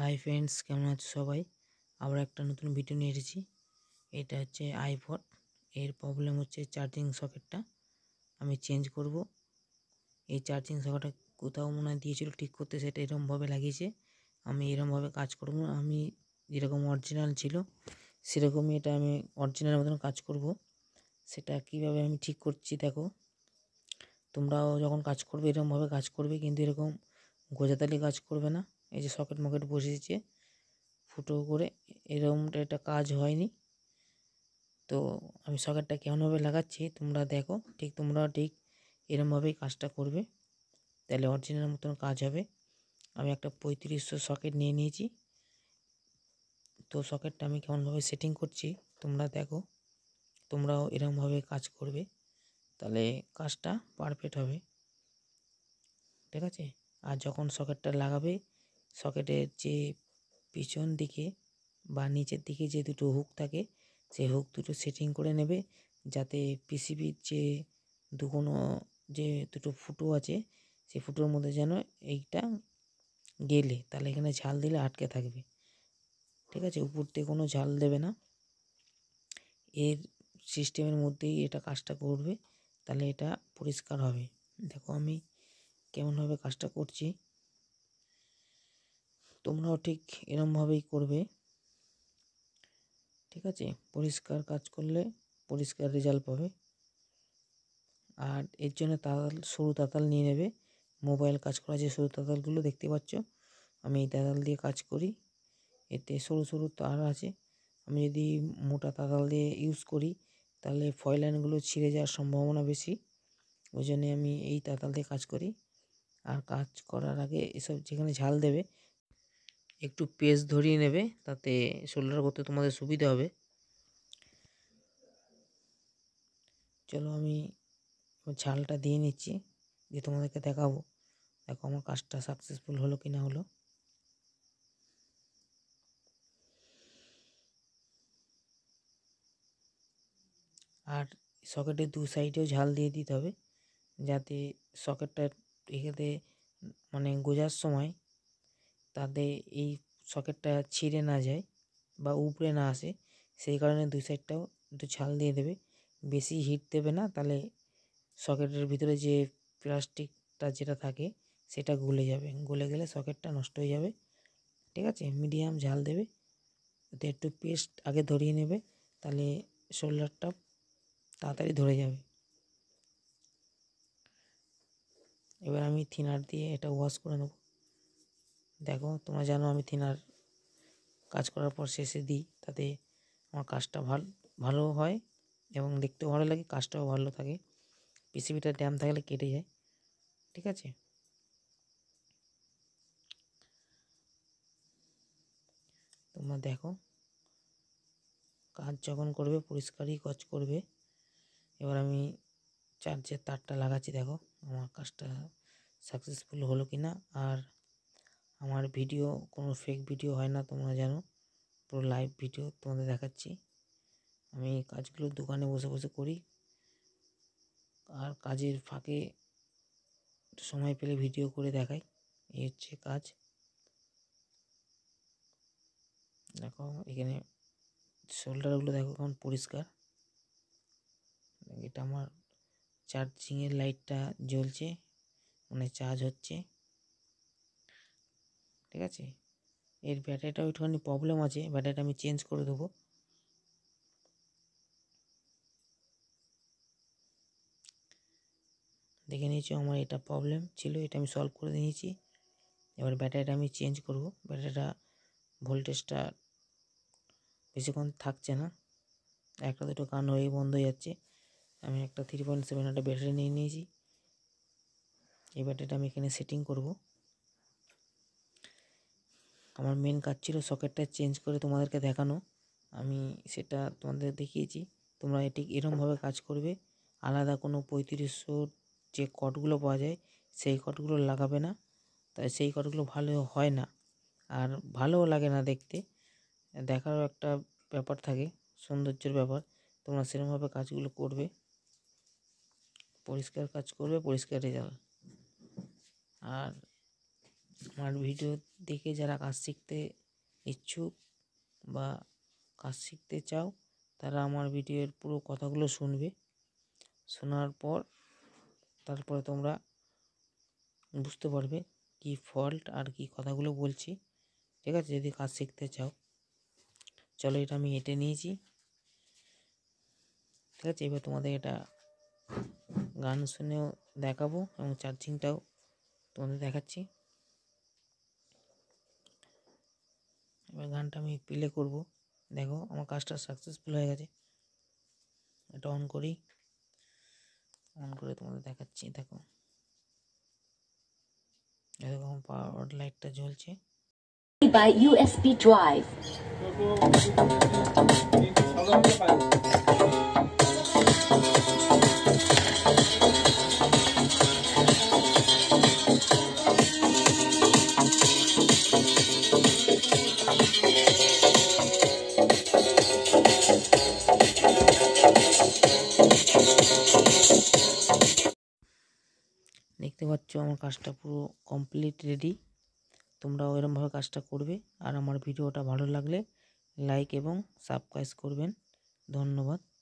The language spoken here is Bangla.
হাই ফ্রেন্ডস কেমন আছে সবাই আবার একটা নতুন ভিডিও নিয়ে এসেছি এটা হচ্ছে আইফোন এর প্রবলেম হচ্ছে চার্জিং সকেটটা আমি চেঞ্জ করব এই চার্জিং সকেটটা কোথাও মনে হয় দিয়েছিল ঠিক করতে সেটা এরমভাবে লাগিয়েছে আমি এরমভাবে কাজ করব আমি যেরকম অরিজিনাল ছিল সেরকমই এটা আমি অরিজিনাল মতন কাজ করব সেটা কিভাবে আমি ঠিক করছি দেখো তোমরাও যখন কাজ করবে এরকমভাবে কাজ করবে কিন্তু এরকম গোজাতালি কাজ করবে না এই যে সকেট মকেট বসিয়েছে ফুটো করে এরকমটা একটা কাজ হয়নি তো আমি সকেটটা কেমনভাবে লাগাচ্ছি তোমরা দেখো ঠিক তোমরা ঠিক এরমভাবেই কাজটা করবে তাহলে অরিজিনাল মতন কাজ হবে আমি একটা পঁয়ত্রিশশো সকেট নিয়ে নিয়েছি তো সকেটটা আমি কেমনভাবে সেটিং করছি তোমরা দেখো তোমরাও এরমভাবে কাজ করবে তাহলে কাজটা পারফেক্ট হবে ঠিক আছে আর যখন সকেটটা লাগাবে সকেটের যে পিছন দিকে বা নিচের দিকে যে দুটো হুক থাকে সে হুক দুটো সেটিং করে নেবে যাতে পিসিবির যে দুগুনো যে দুটো ফুটো আছে সেই ফুটোর মধ্যে যেন এইটা গেলে তাহলে এখানে ঝাল দিলে আটকে থাকবে ঠিক আছে উপর দিয়ে কোনো ঝাল দেবে না এর সিস্টেমের মধ্যেই এটা কাজটা করবে তাহলে এটা পরিষ্কার হবে দেখো আমি কেমনভাবে কাজটা করছি তোমরাও ঠিক এরমভাবেই করবে ঠিক আছে পরিষ্কার কাজ করলে পরিষ্কার রেজাল্ট পাবে আর এর জন্য তাতাল সরু তাতাল নিয়ে নেবে মোবাইল কাজ করা যে সরু তাতালগুলো দেখতে পাচ্ছ আমি এই তাতাল দিয়ে কাজ করি এতে সরু সরু তার আছে আমি যদি মোটা তাতাল দিয়ে ইউজ করি তাহলে ফয়লাইনগুলো ছিঁড়ে যাওয়ার সম্ভাবনা বেশি ওই জন্যে আমি এই তাতাল দিয়ে কাজ করি আর কাজ করার আগে এসব যেখানে ঝাল দেবে একটু পেস ধরিয়ে নেবে তাতে শোল্ডার করতে তোমাদের সুবিধা হবে চলো আমি ঝালটা দিয়ে নিচ্ছি দিয়ে তোমাদেরকে দেখাবো দেখো আমার কাজটা সাকসেসফুল হলো কি না হলো আর সকেটের দু সাইডেও ঝাল দিয়ে দিতে হবে যাতে সকেটটা এখেতে মানে গোজার সময় তাতে এই সকেটটা ছিঁড়ে না যায় বা উপরে না আসে সেই কারণে দুই সাইডটাও একটু ছাল দিয়ে দেবে বেশি হিট দেবে না তাহলে সকেটের ভিতরে যে প্লাস্টিকটা যেটা থাকে সেটা গলে যাবে গলে গেলে সকেটটা নষ্ট হয়ে যাবে ঠিক আছে মিডিয়াম ঝাল দেবে ওতে একটু পেস্ট আগে ধরিয়ে নেবে তাহলে শোল্ডারটা তাড়াতাড়ি ধরে যাবে এবার আমি থিনার দিয়ে এটা ওয়াশ করে নেবো দেখো তোমরা জানো আমি তিনার কাজ করার পর শেষে দিই তাতে আমার কাজটা ভালো ভালো হয় এবং দেখতেও ভালো লাগে কাজটাও ভালো থাকে পিসিবিটা ড্যাম থাকলে কেটে যায় ঠিক আছে তোমরা দেখো কাজ যখন করবে পরিষ্কারই কাজ করবে এবার আমি চার্জের তারটা লাগাচ্ছি দেখো আমার কাজটা সাকসেসফুল হলো কি না আর আমার ভিডিও কোনো ফেক ভিডিও হয় না তোমরা জানো পুরো লাইভ ভিডিও তোমাদের দেখাচ্ছি আমি কাজগুলো দোকানে বসে বসে করি আর কাজের ফাঁকে সময় পেলে ভিডিও করে দেখাই এই হচ্ছে কাজ দেখো এখানে শোল্ডারগুলো দেখো কেমন পরিষ্কার এটা আমার চার্জিংয়ের লাইটটা জ্বলছে মানে চার্জ হচ্ছে ঠিক আছে এর ব্যাটারিটা একটুখানি প্রবলেম আছে ব্যাটারিটা আমি চেঞ্জ করে দেবো দেখে নিয়েছি আমার এটা প্রবলেম ছিল এটা আমি সলভ করে নিয়েছি এবার ব্যাটারিটা আমি চেঞ্জ করব ব্যাটারিটা ভোল্টেজটা বেশিক্ষণ থাকছে না একটা দুটো কান হয়ে বন্ধ হয়ে যাচ্ছে আমি একটা থ্রি পয়েন্ট সেভেন একটা ব্যাটারি নিয়ে নিয়েছি এই ব্যাটারিটা আমি এখানে সেটিং করব আমার মেন কাজ ছিল সকেটটা চেঞ্জ করে তোমাদেরকে দেখানো আমি সেটা তোমাদের দেখিয়েছি তোমরা এটি এরমভাবে কাজ করবে আলাদা কোনো পঁয়ত্রিশশোর যে কটগুলো পাওয়া যায় সেই কটগুলো লাগাবে না তাই সেই কটগুলো ভালো হয় না আর ভালোও লাগে না দেখতে দেখারও একটা ব্যাপার থাকে সৌন্দর্যের ব্যাপার তোমরা সেরমভাবে কাজগুলো করবে পরিষ্কার কাজ করবে পরিষ্কার রেজাল্ট আর আমার ভিডিও দেখে যারা কাজ শিখতে ইচ্ছুক বা কাজ শিখতে চাও তারা আমার ভিডিওর পুরো কথাগুলো শুনবে শোনার পর তারপরে তোমরা বুঝতে পারবে কি ফল্ট আর কি কথাগুলো বলছি ঠিক আছে যদি কাজ শিখতে চাও চলো এটা আমি এঁটে নিয়েছি ঠিক আছে এবার তোমাদের এটা গান শুনেও দেখাবো এবং চার্জিংটাও তোমাদের দেখাচ্ছি তারপরে গানটা আমি প্লে করব দেখো আমার কাজটা সাকসেসফুল হয়ে গেছে এটা অন করি অন করে তোমাদের দেখাচ্ছি দেখো এরকম পাওয়ার লাইটটা জ্বলছে বাই ইউএসপি ড্রাইভ দেখতে পাচ্ছ আমার কাজটা পুরো কমপ্লিট রেডি তোমরাও এরমভাবে কাজটা করবে আর আমার ভিডিওটা ভালো লাগলে লাইক এবং সাবস্ক্রাইব করবেন ধন্যবাদ